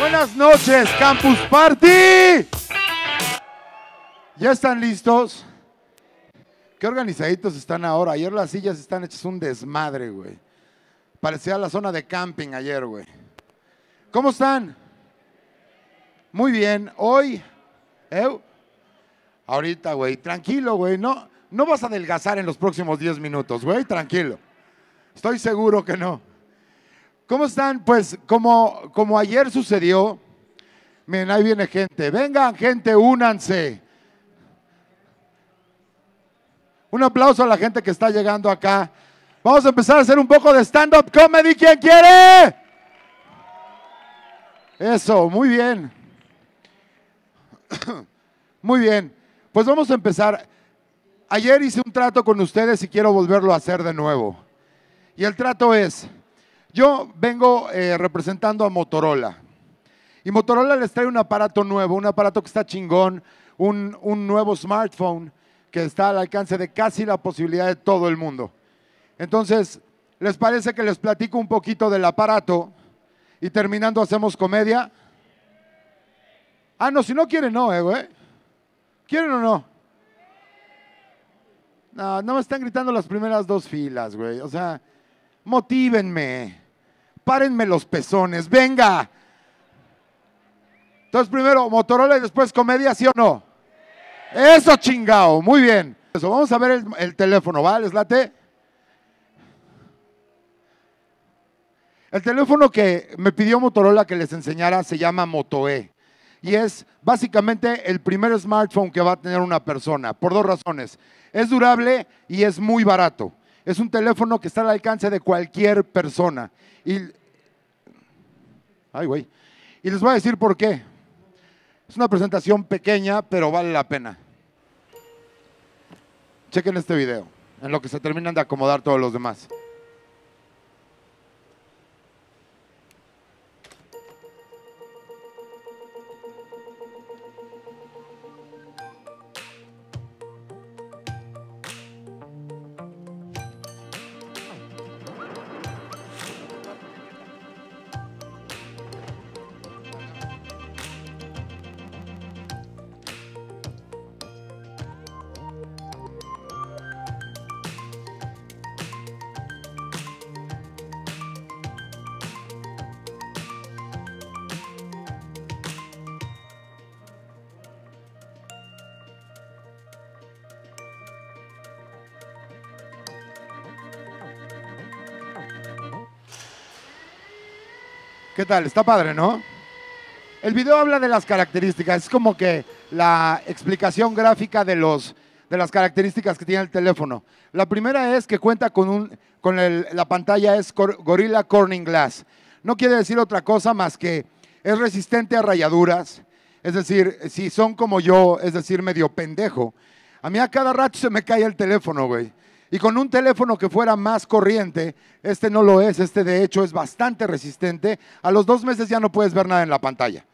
Buenas noches, Campus Party. ¿Ya están listos? Qué organizaditos están ahora. Ayer las sillas están hechas un desmadre, güey. Parecía la zona de camping ayer, güey. ¿Cómo están? Muy bien. Hoy, ¿eh? ahorita, güey, tranquilo, güey. No, no vas a adelgazar en los próximos 10 minutos, güey, tranquilo. Estoy seguro que no. ¿Cómo están? Pues como, como ayer sucedió, miren, ahí viene gente. Vengan gente, únanse. Un aplauso a la gente que está llegando acá. Vamos a empezar a hacer un poco de stand-up comedy. ¿Quién quiere? Eso, muy bien. Muy bien. Pues vamos a empezar. Ayer hice un trato con ustedes y quiero volverlo a hacer de nuevo. Y el trato es, yo vengo eh, representando a Motorola. Y Motorola les trae un aparato nuevo, un aparato que está chingón, un, un nuevo smartphone que está al alcance de casi la posibilidad de todo el mundo. Entonces, ¿les parece que les platico un poquito del aparato y terminando hacemos comedia? Ah, no, si no quieren, no, eh, güey. ¿Quieren o no? No, no me están gritando las primeras dos filas, güey. O sea, motívenme párenme los pezones, venga. Entonces primero Motorola y después comedia, ¿sí o no? Eso chingao, muy bien. Eso, vamos a ver el, teléfono, ¿vale? ¿Les El teléfono que me pidió Motorola que les enseñara se llama Motoe y es básicamente el primer smartphone que va a tener una persona, por dos razones. Es durable y es muy barato. Es un teléfono que está al alcance de cualquier persona. Y y les voy a decir por qué. Es una presentación pequeña, pero vale la pena. Chequen este video, en lo que se terminan de acomodar todos los demás. ¿Qué tal? Está padre, ¿no? El video habla de las características, es como que la explicación gráfica de, los, de las características que tiene el teléfono. La primera es que cuenta con, un, con la pantalla es Gorilla Corning Glass. No quiere decir otra cosa más que es resistente a rayaduras, es decir, si son como yo, es decir, medio pendejo. A mí a cada rato se me cae el teléfono, güey. Y con un teléfono que fuera más corriente, este no lo es, este de hecho es bastante resistente, a los dos meses ya no puedes ver nada en la pantalla.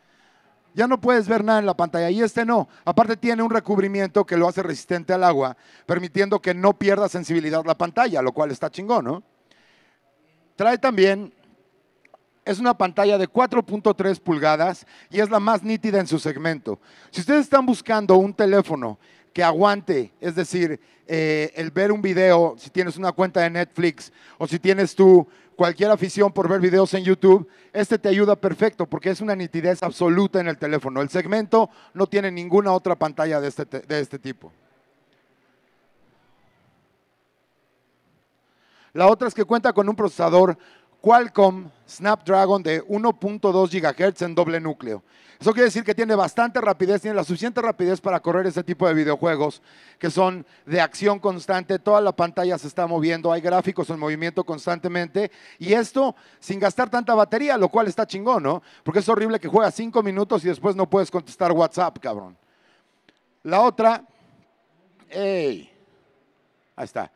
Ya no puedes ver nada en la pantalla y este no. Aparte tiene un recubrimiento que lo hace resistente al agua, permitiendo que no pierda sensibilidad la pantalla, lo cual está chingón, ¿no? Trae también es una pantalla de 4.3 pulgadas y es la más nítida en su segmento. Si ustedes están buscando un teléfono que aguante. Es decir, eh, el ver un video, si tienes una cuenta de Netflix o si tienes tú cualquier afición por ver videos en YouTube, este te ayuda perfecto porque es una nitidez absoluta en el teléfono. El segmento no tiene ninguna otra pantalla de este, este tipo. La otra es que cuenta con un procesador Qualcomm Snapdragon de 1.2 GHz en doble núcleo. Eso quiere decir que tiene bastante rapidez, tiene la suficiente rapidez para correr ese tipo de videojuegos que son de acción constante, toda la pantalla se está moviendo, hay gráficos en movimiento constantemente y esto sin gastar tanta batería, lo cual está chingón, ¿no? Porque es horrible que juegas cinco minutos y después no puedes contestar WhatsApp, cabrón. La otra, ¡ey! Ahí está.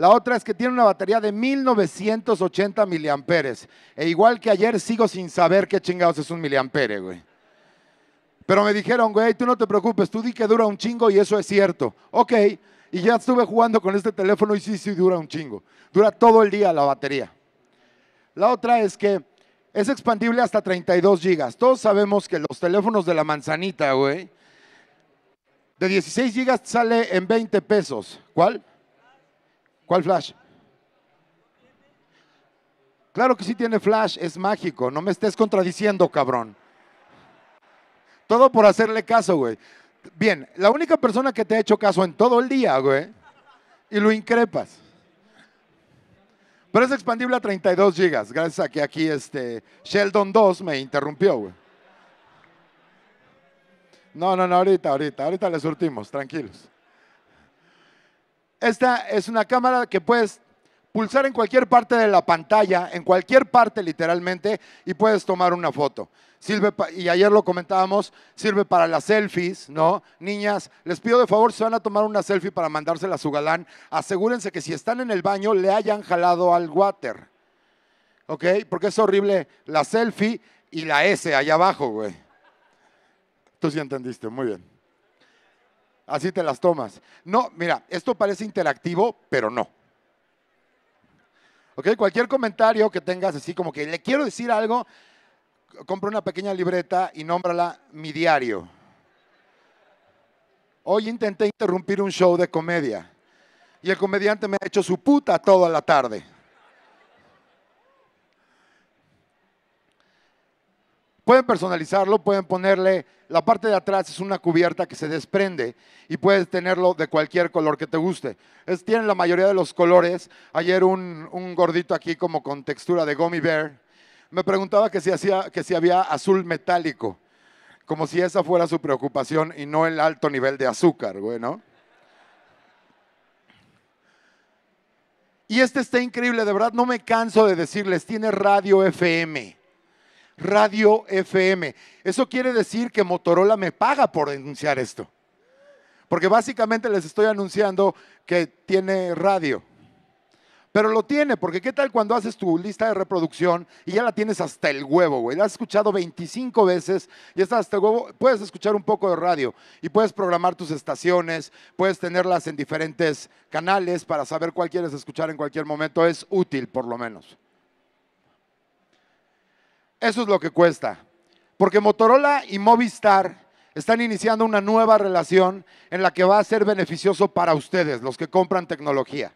La otra es que tiene una batería de 1980 miliamperes. E igual que ayer sigo sin saber qué chingados es un miliampere, güey. Pero me dijeron, güey, tú no te preocupes, tú di que dura un chingo y eso es cierto. Ok, y ya estuve jugando con este teléfono y sí, sí dura un chingo. Dura todo el día la batería. La otra es que es expandible hasta 32 gigas. Todos sabemos que los teléfonos de la manzanita, güey, de 16 gigas sale en 20 pesos. ¿Cuál? ¿Cuál flash? Claro que sí tiene flash, es mágico. No me estés contradiciendo, cabrón. Todo por hacerle caso, güey. Bien, la única persona que te ha hecho caso en todo el día, güey, y lo increpas. Pero es expandible a 32 gigas, gracias a que aquí este Sheldon 2 me interrumpió, güey. No, no, no, ahorita, ahorita, ahorita le surtimos, tranquilos. Esta es una cámara que puedes pulsar en cualquier parte de la pantalla, en cualquier parte literalmente, y puedes tomar una foto. Sirve y ayer lo comentábamos, sirve para las selfies, ¿no? Niñas, les pido de favor, si van a tomar una selfie para mandársela a su galán, asegúrense que si están en el baño le hayan jalado al water. ¿Ok? Porque es horrible la selfie y la S allá abajo, güey. Tú sí entendiste, muy bien. Así te las tomas. No, mira, esto parece interactivo, pero no. ¿Ok? Cualquier comentario que tengas, así como que le quiero decir algo, compra una pequeña libreta y nómbrala mi diario. Hoy intenté interrumpir un show de comedia y el comediante me ha hecho su puta toda la tarde. Pueden personalizarlo, pueden ponerle, la parte de atrás es una cubierta que se desprende y puedes tenerlo de cualquier color que te guste. Es, tienen la mayoría de los colores. Ayer un, gordito aquí como con textura de gummy bear me preguntaba que si, hacía, que si había azul metálico, como si esa fuera su preocupación y no el alto nivel de azúcar, güey, Y este está increíble, de verdad no me canso de decirles, tiene radio FM. Radio FM. Eso quiere decir que Motorola me paga por denunciar esto. Porque básicamente les estoy anunciando que tiene radio. Pero lo tiene, porque ¿qué tal cuando haces tu lista de reproducción y ya la tienes hasta el huevo, güey? La has escuchado 25 veces y estás hasta el huevo. Puedes escuchar un poco de radio y puedes programar tus estaciones, puedes tenerlas en diferentes canales para saber cuál quieres escuchar en cualquier momento. Es útil, por lo menos. Eso es lo que cuesta. Porque Motorola y Movistar están iniciando una nueva relación en la que va a ser beneficioso para ustedes, los que compran tecnología.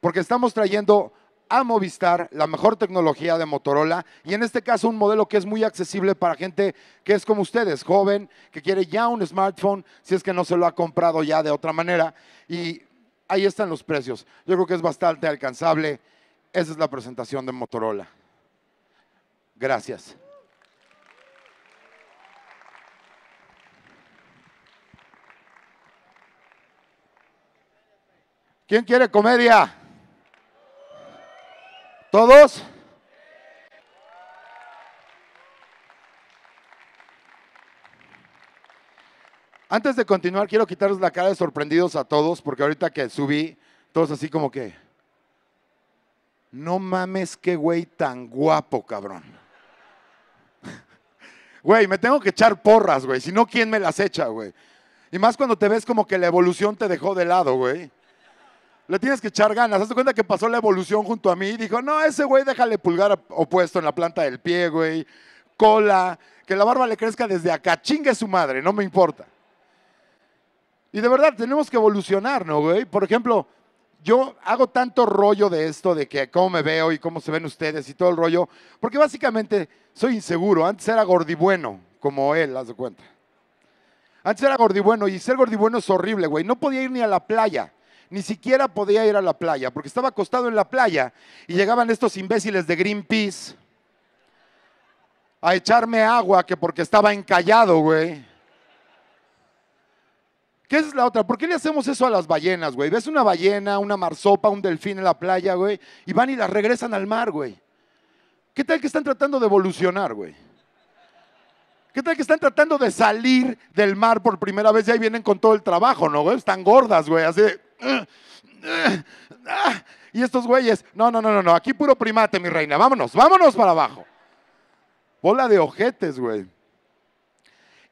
Porque estamos trayendo a Movistar la mejor tecnología de Motorola y en este caso un modelo que es muy accesible para gente que es como ustedes, joven, que quiere ya un smartphone si es que no se lo ha comprado ya de otra manera. Y ahí están los precios. Yo creo que es bastante alcanzable. Esa es la presentación de Motorola. Gracias. ¿Quién quiere comedia? ¿Todos? Antes de continuar, quiero quitarles la cara de sorprendidos a todos, porque ahorita que subí, todos así como que, no mames, qué güey tan guapo, cabrón. Güey, me tengo que echar porras, güey. Si no, ¿quién me las echa, güey? Y más cuando te ves como que la evolución te dejó de lado, güey. Le tienes que echar ganas. Hazte cuenta que pasó la evolución junto a mí dijo, no, ese güey déjale pulgar opuesto en la planta del pie, güey. Cola, que la barba le crezca desde acá. Chingue su madre, no me importa. Y de verdad, tenemos que evolucionar, ¿no, güey? Por ejemplo, yo hago tanto rollo de esto, de que cómo me veo y cómo se ven ustedes y todo el rollo, porque básicamente soy inseguro. Antes era gordibueno, como él, haz de cuenta. Antes era gordibueno y ser gordibueno es horrible, güey. No podía ir ni a la playa. Ni siquiera podía ir a la playa, porque estaba acostado en la playa y llegaban estos imbéciles de Greenpeace a echarme agua, que porque estaba encallado, güey. ¿Qué es la otra? ¿Por qué le hacemos eso a las ballenas, güey? Ves una ballena, una marsopa, un delfín en la playa, güey, y van y las regresan al mar, güey. ¿Qué tal que están tratando de evolucionar, güey? ¿Qué tal que están tratando de salir del mar por primera vez y ahí vienen con todo el trabajo, ¿no, güey? Están gordas, güey, así ah, ah, ah". Y estos güeyes, no, no, no, no, no, aquí puro primate, mi reina, vámonos, vámonos para abajo. Bola de ojetes, güey.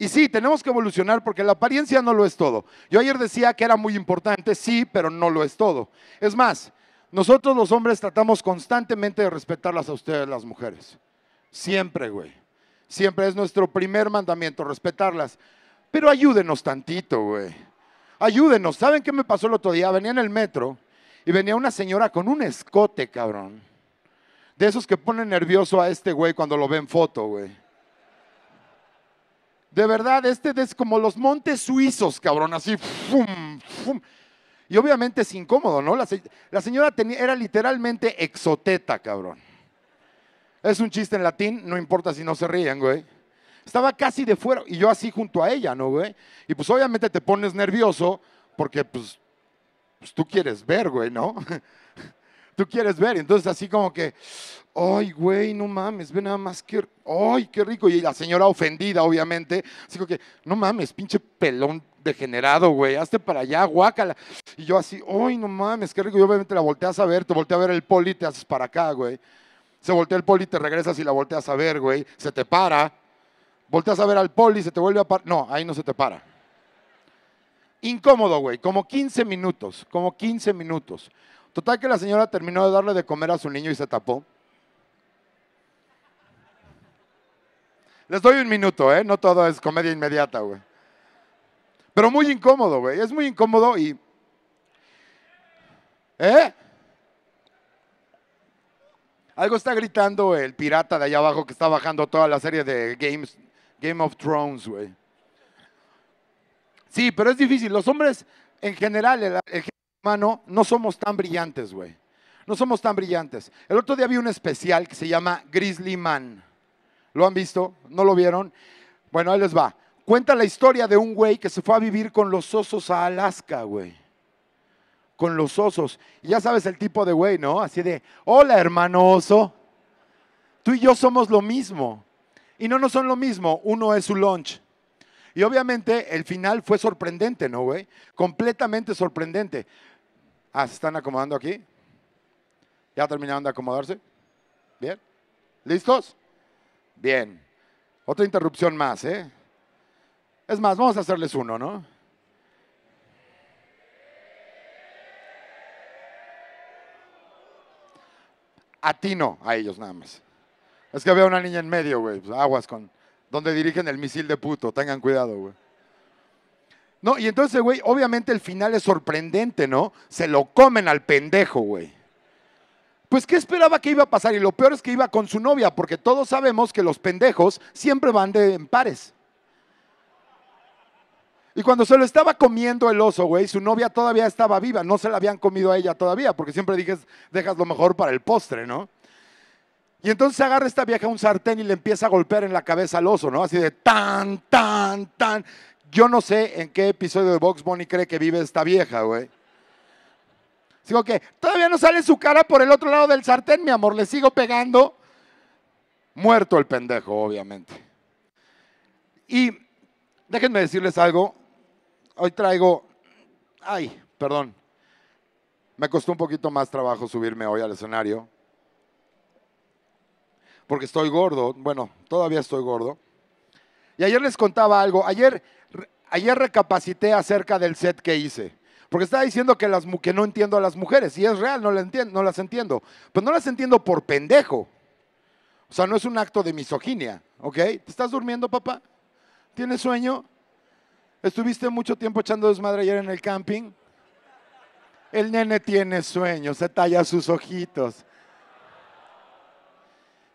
Y sí, tenemos que evolucionar porque la apariencia no lo es todo. Yo ayer decía que era muy importante, sí, pero no lo es todo. Es más, nosotros los hombres tratamos constantemente de respetarlas a ustedes, las mujeres. Siempre, güey. Siempre es nuestro primer mandamiento, respetarlas. Pero ayúdenos tantito, güey. Ayúdenos. ¿Saben qué me pasó el otro día? Venía en el metro y venía una señora con un escote, cabrón. De esos que ponen nervioso a este güey cuando lo ven foto, güey. De verdad, este es como los montes suizos, cabrón, así. Y obviamente es incómodo, ¿no? La, señora tenía, era literalmente exoteta, cabrón. Es un chiste en latín, no importa si no se ríen, güey. Estaba casi de fuera y yo así junto a ella, ¿no, güey? Y pues obviamente te pones nervioso porque pues, pues tú quieres ver, güey, ¿no? tú quieres ver. Entonces así como que, ay, güey, no mames, ve nada más que, ay, qué rico. Y la señora ofendida, obviamente, así como que, no mames, pinche pelón degenerado, güey, hazte para allá, guácala. Y yo así, ay, no mames, qué rico. Y obviamente la volteas a ver, te volteas a ver el poli, te haces para acá, güey. Se voltea el poli, te regresas y la volteas a ver, güey. Se te para. Volteas a ver al poli, se te vuelve a parar. No, ahí no se te para. Incómodo, güey. Como 15 minutos, como 15 minutos. Total que la señora terminó de darle de comer a su niño y se tapó. Les doy un minuto, ¿eh? No todo es comedia inmediata, güey. Pero muy incómodo, güey. Es muy incómodo y... ¿Eh? Algo está gritando el pirata de allá abajo que está bajando toda la serie de Games, Game of Thrones, güey. Sí, pero es difícil. Los hombres en general, el, hermano, no somos tan brillantes, güey. No somos tan brillantes. El otro día vi un especial que se llama Grizzly Man. ¿Lo han visto? ¿No lo vieron? Bueno, ahí les va. Cuenta la historia de un güey que se fue a vivir con los osos a Alaska, güey. Con los osos. Y ya sabes el tipo de güey, ¿no? Así de, hola hermano oso. Tú y yo somos lo mismo. Y no, no son lo mismo. Uno es su lunch. Y obviamente el final fue sorprendente, ¿no, güey? Completamente sorprendente. Ah, ¿se están acomodando aquí? ¿Ya terminaron de acomodarse? ¿Bien? ¿Listos? Bien. Otra interrupción más, ¿eh? Es más, vamos a hacerles uno, ¿no? A no, a ellos nada más. Es que había una niña en medio, güey. Pues, aguas con... Donde dirigen el misil de puto, tengan cuidado, güey. No, y entonces, güey, obviamente el final es sorprendente, ¿no? Se lo comen al pendejo, güey. Pues, ¿qué esperaba que iba a pasar? Y lo peor es que iba con su novia, porque todos sabemos que los pendejos siempre van de en pares. Y cuando se lo estaba comiendo el oso, güey, su novia todavía estaba viva, no se la habían comido a ella todavía, porque siempre dices, dejas lo mejor para el postre, ¿no? Y entonces agarra esta vieja un sartén y le empieza a golpear en la cabeza al oso, ¿no? Así de tan, tan, tan. Yo no sé en qué episodio de Box Bunny cree que vive esta vieja, güey. Sigo que todavía no sale su cara por el otro lado del sartén, mi amor, le sigo pegando. Muerto el pendejo, obviamente. Y déjenme decirles algo. Hoy traigo, ay, perdón, me costó un poquito más trabajo subirme hoy al escenario. Porque estoy gordo, bueno, todavía estoy gordo. Y ayer les contaba algo. Ayer ayer recapacité acerca del set que hice. Porque estaba diciendo que, las, que no entiendo a las mujeres. Y es real, no, las entiendo. Pero no las entiendo por pendejo. O sea, no es un acto de misoginia. ¿Ok? ¿Te estás durmiendo, papá? ¿Tienes sueño? ¿Estuviste mucho tiempo echando desmadre ayer en el camping? El nene tiene sueño, se talla sus ojitos.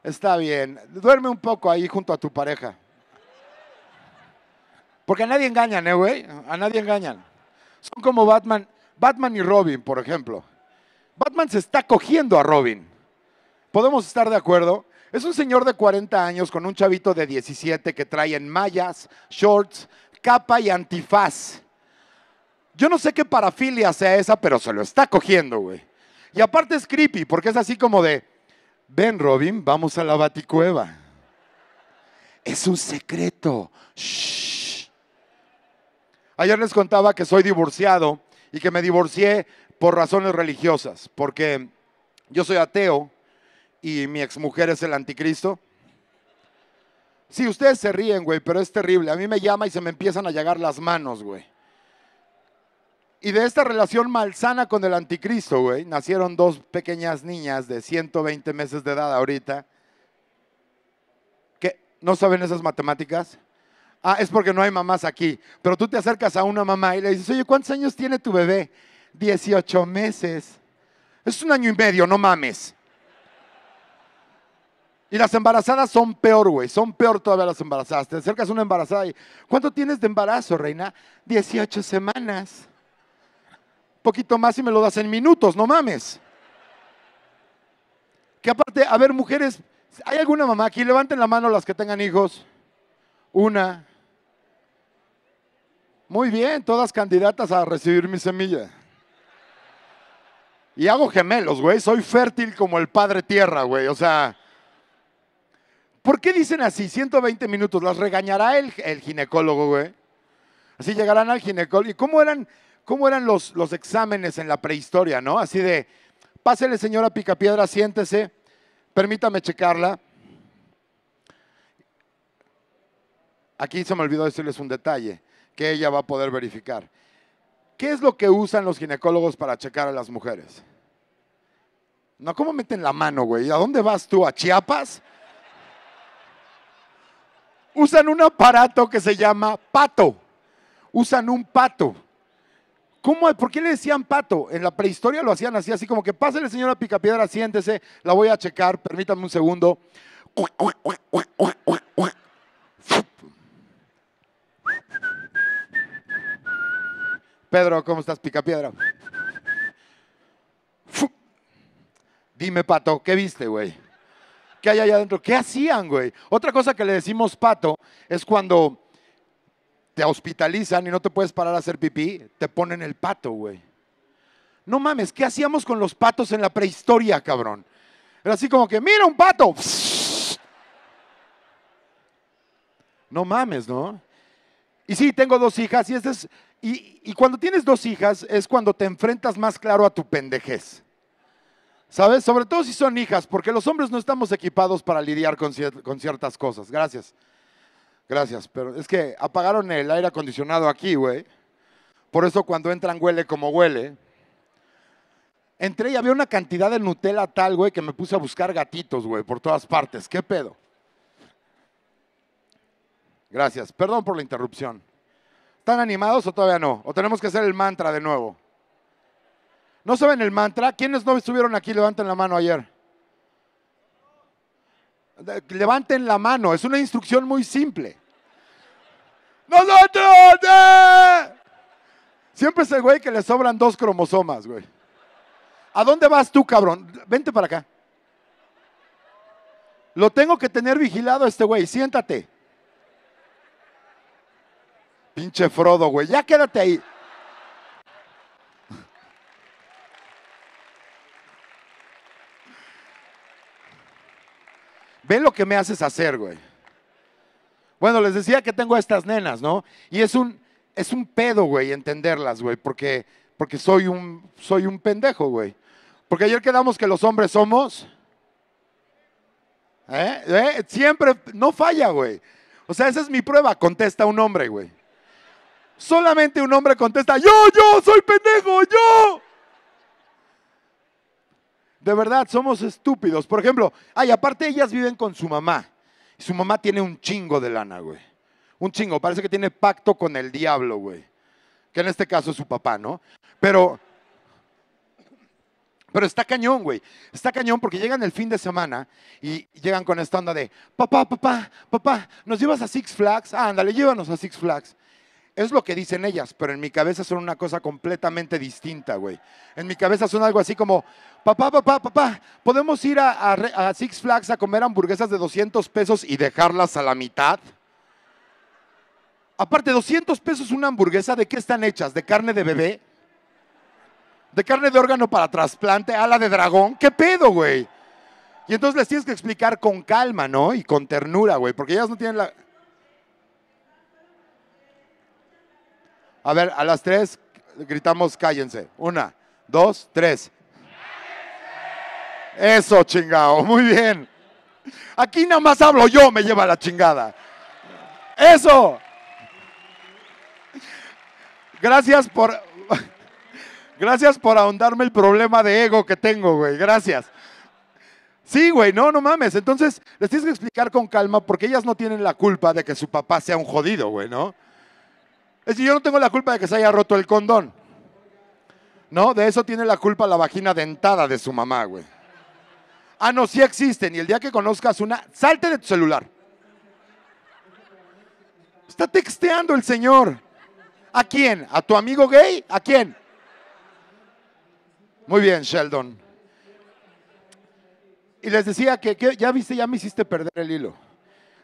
Está bien. Duerme un poco ahí junto a tu pareja. Porque a nadie engañan, ¿eh, güey? A nadie engañan. Son como Batman, Batman y Robin, por ejemplo. Batman se está cogiendo a Robin. Podemos estar de acuerdo. Es un señor de 40 años con un chavito de 17 que trae en mallas, shorts, capa y antifaz. Yo no sé qué parafilia sea esa, pero se lo está cogiendo, güey. Y aparte es creepy, porque es así como de, ven Robin, vamos a la baticueva. Es un secreto. Shh. Ayer les contaba que soy divorciado y que me divorcié por razones religiosas, porque yo soy ateo y mi exmujer es el anticristo. Sí, ustedes se ríen, güey, pero es terrible. A mí me llama y se me empiezan a llegar las manos, güey. Y de esta relación malsana con el anticristo, güey, nacieron dos pequeñas niñas de 120 meses de edad ahorita. que ¿No saben esas matemáticas? Ah, es porque no hay mamás aquí. Pero tú te acercas a una mamá y le dices, oye, ¿cuántos años tiene tu bebé? 18 meses. Es un año y medio, no mames. Y las embarazadas son peor, güey. Son peor todavía las embarazadas. Te acercas a una embarazada y, ¿cuánto tienes de embarazo, reina? 18 semanas. Poquito más y me lo das en minutos, no mames. Que aparte, a ver, mujeres, ¿hay alguna mamá aquí? Levanten la mano las que tengan hijos. Una, muy bien, todas candidatas a recibir mi semilla. Y hago gemelos, güey. Soy fértil como el padre tierra, güey. O sea, ¿por qué dicen así? 120 minutos. ¿Las regañará el, el ginecólogo, güey? Así llegarán al ginecólogo. ¿Y cómo eran, cómo eran los, los exámenes en la prehistoria, no? Así de, pásele señora Picapiedra, siéntese. Permítame checarla. Aquí se me olvidó decirles un detalle que ella va a poder verificar. ¿Qué es lo que usan los ginecólogos para checar a las mujeres? No, ¿cómo meten la mano, güey? ¿A dónde vas tú? ¿A Chiapas? Usan un aparato que se llama pato. Usan un pato. ¿Cómo, ¿Por qué le decían pato? En la prehistoria lo hacían así, así como que pásale señora Picapiedra, siéntese, la voy a checar, permítame un segundo. Pedro, ¿cómo estás? Picapiedra. Dime, Pato, ¿qué viste, güey? ¿Qué hay allá adentro? ¿Qué hacían, güey? Otra cosa que le decimos Pato es cuando te hospitalizan y no te puedes parar a hacer pipí, te ponen el pato, güey. No mames, ¿qué hacíamos con los patos en la prehistoria, cabrón? Era así como que, mira un pato. No mames, ¿no? Y sí, tengo dos hijas y este es y, cuando tienes dos hijas es cuando te enfrentas más claro a tu pendejez. ¿Sabes? Sobre todo si son hijas, porque los hombres no estamos equipados para lidiar con, con ciertas cosas. Gracias. Gracias, pero es que apagaron el aire acondicionado aquí, güey. Por eso cuando entran huele como huele. Entré y había una cantidad de Nutella tal, güey, que me puse a buscar gatitos, güey, por todas partes. ¿Qué pedo? Gracias. Perdón por la interrupción. ¿Están animados o todavía no? ¿O tenemos que hacer el mantra de nuevo? ¿No saben el mantra? ¿Quiénes no estuvieron aquí? Levanten la mano ayer. Levanten la mano, es una instrucción muy simple. ¡Nosotros! Eh! Siempre es el güey que le sobran dos cromosomas, güey. ¿A dónde vas tú, cabrón? Vente para acá. Lo tengo que tener vigilado este güey, siéntate. Pinche Frodo, güey. Ya quédate ahí. Ven lo que me haces hacer, güey. Bueno, les decía que tengo a estas nenas, ¿no? Y es un, es un pedo, güey, entenderlas, güey, porque, porque soy, un, soy un pendejo, güey. Porque ayer quedamos que los hombres somos... ¿eh? ¿Eh? Siempre, no falla, güey. O sea, esa es mi prueba, contesta un hombre, güey. Solamente un hombre contesta, yo, yo, soy pendejo, yo. De verdad, somos estúpidos. Por ejemplo, ay, aparte ellas viven con su mamá. Y su mamá tiene un chingo de lana, güey. Un chingo, parece que tiene pacto con el diablo, güey. Que en este caso es su papá, ¿no? Pero pero está cañón, güey. Está cañón porque llegan el fin de semana y llegan con esta onda de, papá, papá, papá, ¿nos llevas a Six Flags? Ah, ándale, llévanos a Six Flags. Es lo que dicen ellas, pero en mi cabeza son una cosa completamente distinta, güey. En mi cabeza son algo así como, papá, papá, papá, ¿podemos ir a, Six Flags a comer hamburguesas de 200 pesos y dejarlas a la mitad? Aparte, 200 pesos una hamburguesa, ¿de qué están hechas? ¿De carne de bebé? ¿De carne de órgano para trasplante? ¿Ala de dragón? ¿Qué pedo, güey? Y entonces les tienes que explicar con calma, ¿no? Y con ternura, güey, porque ellas no tienen la... A ver, a las tres gritamos cállense. Una, dos, tres. Eso, chingado, muy bien. Aquí nada más hablo yo, me lleva la chingada. Eso. Gracias por, Gracias por ahondarme el problema de ego que tengo, güey. Gracias. Sí, güey, no, no mames. Entonces, les tienes que explicar con calma porque ellas no tienen la culpa de que su papá sea un jodido, güey, ¿no? Es decir, yo no tengo la culpa de que se haya roto el condón. No, de eso tiene la culpa la vagina dentada de su mamá, güey. Ah, no, sí existen. Y el día que conozcas una, salte de tu celular. Está texteando el señor. ¿A quién? ¿A tu amigo gay? ¿A quién? Muy bien, Sheldon. Y les decía que, que ya viste, ya me hiciste perder el hilo.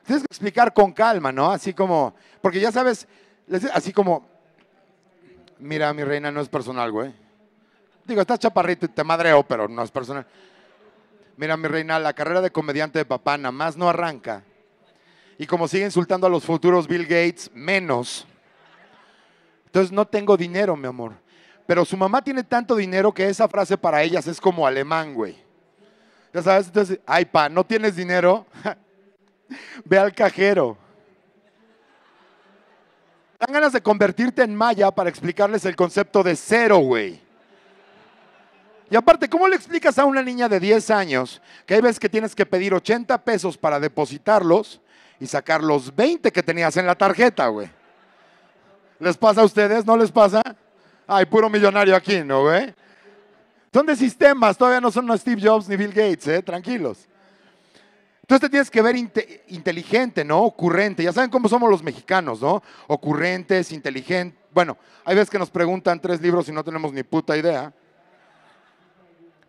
Tienes que explicar con calma, ¿no? Así como, porque ya sabes, Así como, mira, mi reina, no es personal, güey. Digo, estás chaparrito y te madreo, pero no es personal. Mira, mi reina, la carrera de comediante de papá nada más no arranca. Y como sigue insultando a los futuros Bill Gates, menos. Entonces no tengo dinero, mi amor. Pero su mamá tiene tanto dinero que esa frase para ellas es como alemán, güey. Ya sabes, entonces, ay, pa, ¿no tienes dinero? Ve al cajero dan ganas de convertirte en maya para explicarles el concepto de cero, güey. Y aparte, ¿cómo le explicas a una niña de 10 años que hay veces que tienes que pedir 80 pesos para depositarlos y sacar los 20 que tenías en la tarjeta, güey? ¿Les pasa a ustedes? ¿No les pasa? Hay puro millonario aquí, ¿no, güey? Son de sistemas, todavía no son Steve Jobs ni Bill Gates, ¿eh? Tranquilos. Entonces te tienes que ver inteligente, ¿no? Ocurrente. Ya saben cómo somos los mexicanos, ¿no? Ocurrentes, inteligentes. Bueno, hay veces que nos preguntan tres libros y no tenemos ni puta idea.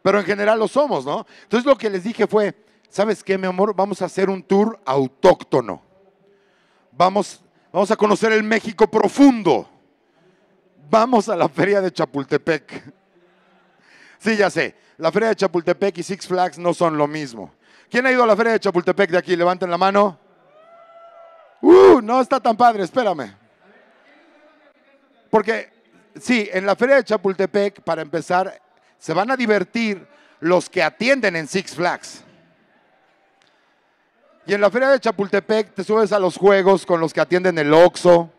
Pero en general lo somos, ¿no? Entonces lo que les dije fue, ¿sabes qué, mi amor? Vamos a hacer un tour autóctono. Vamos, vamos a conocer el México profundo. Vamos a la feria de Chapultepec. Sí, ya sé, la feria de Chapultepec y Six Flags no son lo mismo. ¿Quién ha ido a la feria de Chapultepec de aquí? Levanten la mano. Uh, no está tan padre, espérame. Porque, sí, en la feria de Chapultepec, para empezar, se van a divertir los que atienden en Six Flags. Y en la feria de Chapultepec te subes a los juegos con los que atienden el Oxxo,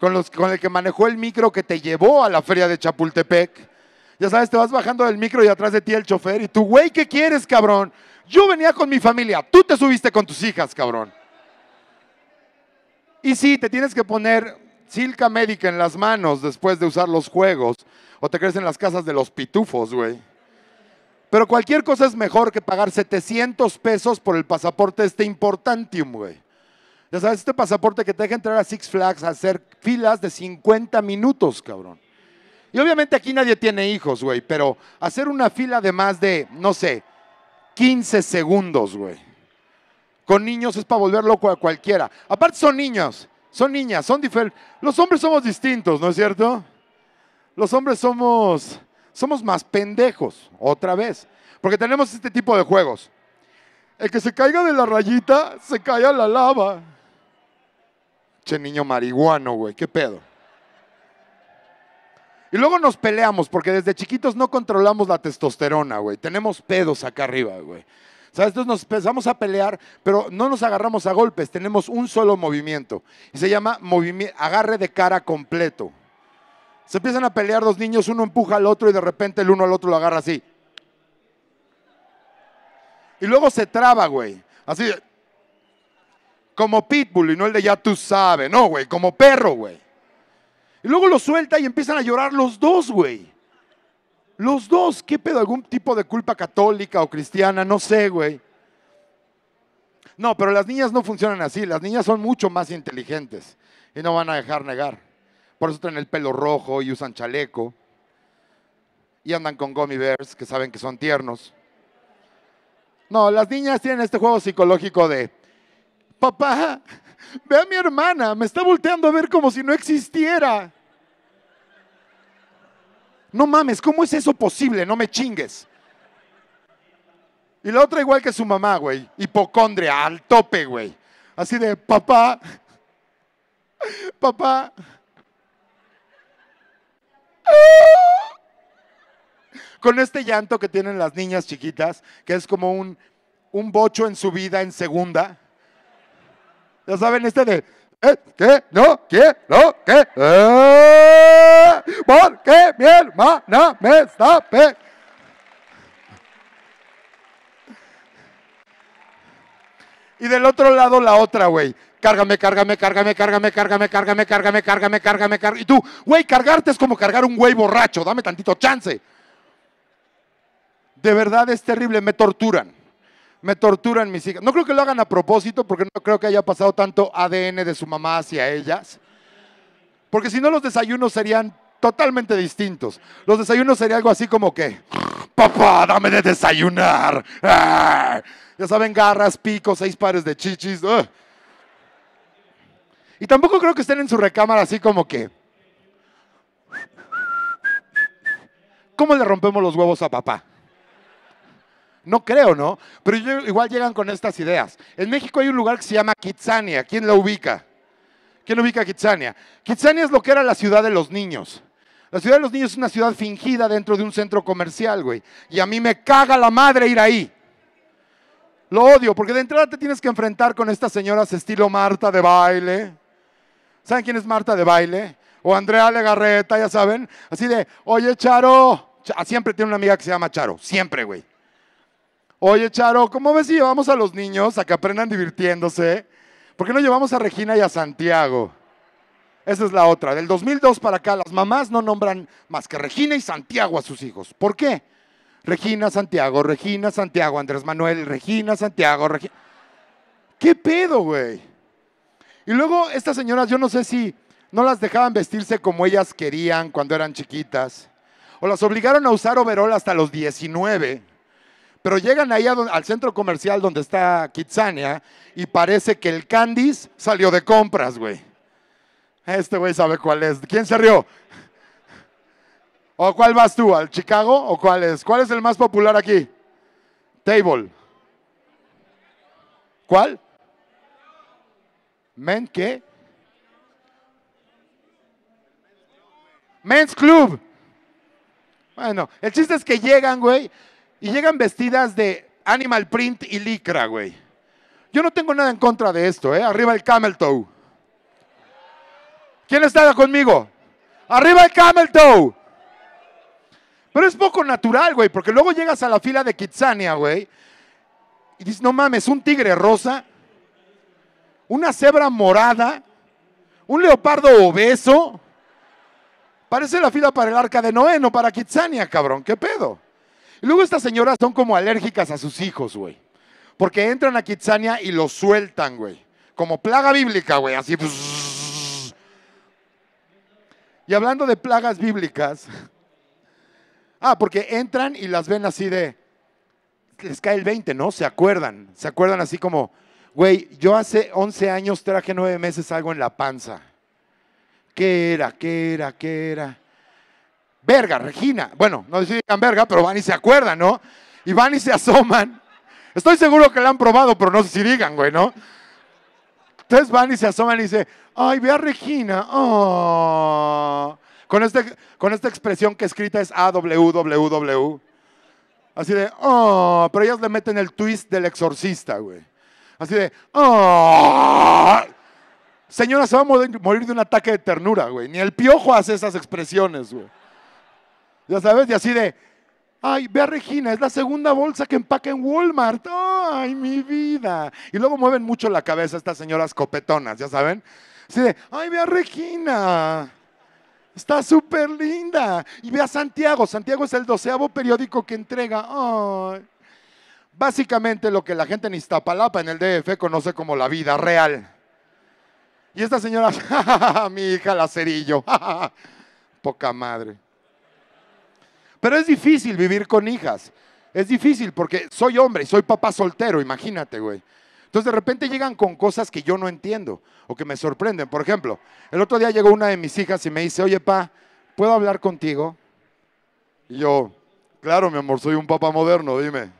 con, con el que manejó el micro que te llevó a la feria de Chapultepec. Ya sabes, te vas bajando del micro y atrás de ti el chofer y tú, güey, ¿qué quieres, cabrón? Yo venía con mi familia, tú te subiste con tus hijas, cabrón. Y sí, te tienes que poner Silca Médica en las manos después de usar los juegos o te crees en las casas de los pitufos, güey. Pero cualquier cosa es mejor que pagar 700 pesos por el pasaporte de este importantium, güey. Ya sabes, este pasaporte que te deja entrar a Six Flags a hacer filas de 50 minutos, cabrón. Y obviamente aquí nadie tiene hijos, güey, pero hacer una fila de más de, no sé, 15 segundos, güey. Con niños es para volver loco a cualquiera. Aparte son niños, son niñas, son diferentes. Los hombres somos distintos, ¿no es cierto? Los hombres somos, somos más pendejos, otra vez. Porque tenemos este tipo de juegos. El que se caiga de la rayita, se cae a la lava. Che niño marihuano, güey, qué pedo. Y luego nos peleamos porque desde chiquitos no controlamos la testosterona, güey. Tenemos pedos acá arriba, güey. O entonces nos empezamos a pelear, pero no nos agarramos a golpes, tenemos un solo movimiento. Y se llama agarre de cara completo. Se empiezan a pelear dos niños, uno empuja al otro y de repente el uno al otro lo agarra así. Y luego se traba, güey. Así, como pitbull y no el de ya tú sabes. No, güey, como perro, güey. Y luego lo suelta y empiezan a llorar los dos, güey. Los dos, ¿qué pedo? ¿Algún tipo de culpa católica o cristiana? No sé, güey. No, pero las niñas no funcionan así. Las niñas son mucho más inteligentes y no van a dejar negar. Por eso traen el pelo rojo y usan chaleco. Y andan con gummy bears que saben que son tiernos. No, las niñas tienen este juego psicológico de, papá, Ve a mi hermana, me está volteando a ver como si no existiera. No mames, ¿cómo es eso posible? No me chingues. Y la otra igual que su mamá, güey. Hipocondria, al tope, güey. Así de, papá, papá. Con este llanto que tienen las niñas chiquitas, que es como un bocho en su vida en segunda. Ya saben, este de. ¿Eh? ¿Qué? no ¿Qué? Por qué eh, porque mi no me está pe Y del otro lado la otra, güey. Cárgame, cárgame, cárgame, cárgame, cárgame, cárgame, cárgame, cárgame, cárgame, cárgame. Y tú, güey, cargarte es como cargar un güey borracho. Dame tantito chance. De verdad es terrible, me torturan me torturan mis hijas. No creo que lo hagan a propósito porque no creo que haya pasado tanto ADN de su mamá hacia ellas. Porque si no los desayunos serían totalmente distintos. Los desayunos serían algo así como que, papá, dame de desayunar. ¡Ah! Ya saben, garras, picos, seis pares de chichis. Y tampoco creo que estén en su recámara así como que, ¿cómo le rompemos los huevos a papá? No creo, ¿no? Pero igual llegan con estas ideas. En México hay un lugar que se llama Kitsania. ¿Quién la ubica? ¿Quién ubica Kitsania? Kitsania es lo que era la ciudad de los niños. La ciudad de los niños es una ciudad fingida dentro de un centro comercial, güey. Y a mí me caga la madre ir ahí. Lo odio, porque de entrada te tienes que enfrentar con estas señoras estilo Marta de baile. ¿Saben quién es Marta de baile? O Andrea Legarreta, ya saben. Así de, oye, Charo. Siempre tiene una amiga que se llama Charo. Siempre, güey. Oye, Charo, ¿cómo ves si llevamos a los niños a que aprendan divirtiéndose? ¿Por qué no llevamos a Regina y a Santiago? Esa es la otra. Del 2002 para acá, las mamás no nombran más que Regina y Santiago a sus hijos. ¿Por qué? Regina, Santiago, Regina, Santiago, Andrés Manuel, Regina, Santiago, Regina. ¿Qué pedo, güey? Y luego estas señoras, yo no sé si no las dejaban vestirse como ellas querían cuando eran chiquitas, o las obligaron a usar overol hasta los 19. Pero llegan ahí al centro comercial donde está Kitsania y parece que el Candice salió de compras, güey. Este güey sabe cuál es. ¿Quién se rió? ¿O cuál vas tú? ¿Al Chicago o cuál es? ¿Cuál es el más popular aquí? Table. ¿Cuál? ¿Men qué? Men's Club. Bueno, el chiste es que llegan, güey, y llegan vestidas de animal print y licra, güey. Yo no tengo nada en contra de esto, ¿eh? Arriba el camel toe. ¿Quién está conmigo? Arriba el camel toe. Pero es poco natural, güey, porque luego llegas a la fila de Kitsania, güey, y dices, no mames, un tigre rosa, una cebra morada, un leopardo obeso. Parece la fila para el arca de Noé, no para Kitsania, cabrón, ¿qué pedo? luego estas señoras son como alérgicas a sus hijos, güey. Porque entran a Kitsania y los sueltan, güey. Como plaga bíblica, güey. Así. Pues, y hablando de plagas bíblicas. Ah, porque entran y las ven así de. Les cae el 20, ¿no? Se acuerdan. Se acuerdan así como. Güey, yo hace 11 años traje 9 meses algo en la panza. ¿Qué era? ¿Qué era? ¿Qué era? verga, Regina. Bueno, no sé si digan verga, pero van y se acuerdan, ¿no? Y van y se asoman. Estoy seguro que la han probado, pero no sé si digan, güey, ¿no? Entonces van y se asoman y dicen, ay, ve a Regina, oh. Con, este, con esta expresión que escrita es AWWW. Así de, oh, pero ellas le meten el twist del exorcista, güey. Así de, oh. Señora, se va a morir de un ataque de ternura, güey. Ni el piojo hace esas expresiones, güey. Ya sabes, y así de, ay, ve a Regina, es la segunda bolsa que empaca en Walmart. Ay, mi vida. Y luego mueven mucho la cabeza estas señoras copetonas, ya saben. Así de, ay, ve a Regina. Está súper linda. Y ve a Santiago. Santiago es el doceavo periódico que entrega. Básicamente lo que la gente en Iztapalapa, en el DF, conoce como la vida real. Y esta señora, mi hija, la cerillo. Poca madre. Pero es difícil vivir con hijas. Es difícil porque soy hombre y soy papá soltero, imagínate, güey. Entonces de repente llegan con cosas que yo no entiendo o que me sorprenden. Por ejemplo, el otro día llegó una de mis hijas y me dice, oye, pa, ¿puedo hablar contigo? Y yo, claro, mi amor, soy un papá moderno, dime.